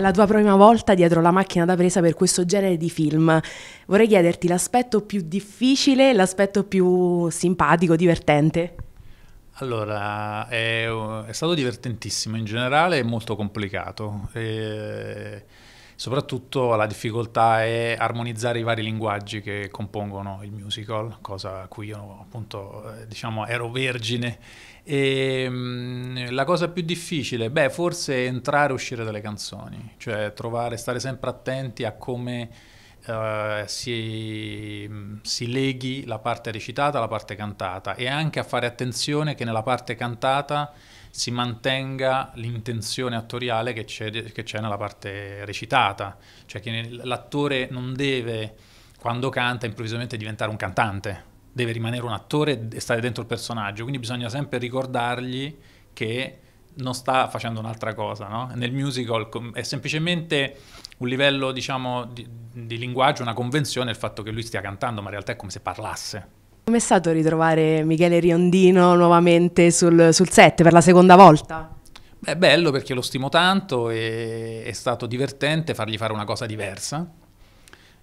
La tua prima volta dietro la macchina da presa per questo genere di film. Vorrei chiederti l'aspetto più difficile, l'aspetto più simpatico, divertente. Allora, è, è stato divertentissimo in generale, è molto complicato. E Soprattutto la difficoltà è armonizzare i vari linguaggi che compongono il musical, cosa a cui io appunto eh, diciamo ero vergine. E, ehm, la cosa più difficile, beh, forse è entrare e uscire dalle canzoni, cioè trovare, stare sempre attenti a come Uh, si, si, leghi la parte recitata alla parte cantata e anche a fare attenzione che nella parte cantata si mantenga l'intenzione attoriale che c'è, che c'è nella parte recitata, cioè che l'attore non deve, quando canta, improvvisamente diventare un cantante, deve rimanere un attore e stare dentro il personaggio, quindi bisogna sempre ricordargli che non sta facendo un'altra cosa, no? Nel musical è semplicemente un livello, diciamo, di, di linguaggio, una convenzione il fatto che lui stia cantando, ma in realtà è come se parlasse. Com'è stato ritrovare Michele Riondino nuovamente sul, sul set per la seconda volta? Beh, bello perché lo stimo tanto e è stato divertente fargli fare una cosa diversa.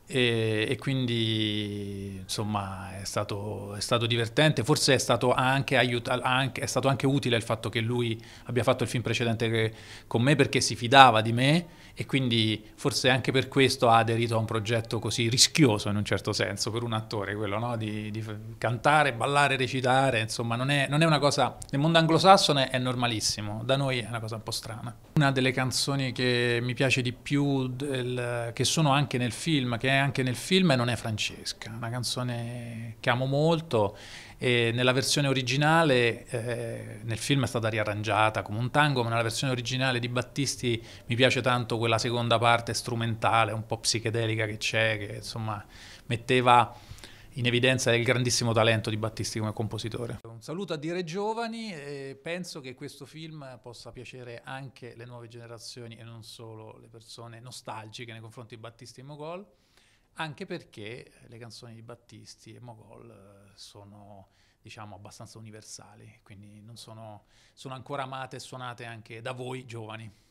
E, e, quindi insomma è stato, è stato, divertente, forse è stato anche, anche, è stato anche, utile il fatto che lui abbia fatto il film precedente che, con me perché si fidava di me e quindi forse anche per questo ha aderito a un progetto così rischioso in un certo senso per un attore, quello no? di, di, cantare, ballare, recitare, insomma non è, non è una cosa, nel mondo anglosassone è normalissimo, da noi è una cosa un po' strana. Una delle canzoni che mi piace di più, del, che sono anche nel film, che è anche nel film, non è Francesca, una canzone persone che amo molto e nella versione originale, eh, nel film è stata riarrangiata come un tango, ma nella versione originale di Battisti mi piace tanto quella seconda parte strumentale, un po' psichedelica che c'è, che insomma metteva in evidenza il grandissimo talento di Battisti come compositore. Un saluto a Dire Giovani e penso che questo film possa piacere anche le nuove generazioni e non solo le persone nostalgiche nei confronti di Battisti e Mogol anche perché eh, le canzoni di Battisti e Mogol eh, sono diciamo abbastanza universali, quindi sono, sono ancora amate e suonate anche da voi giovani.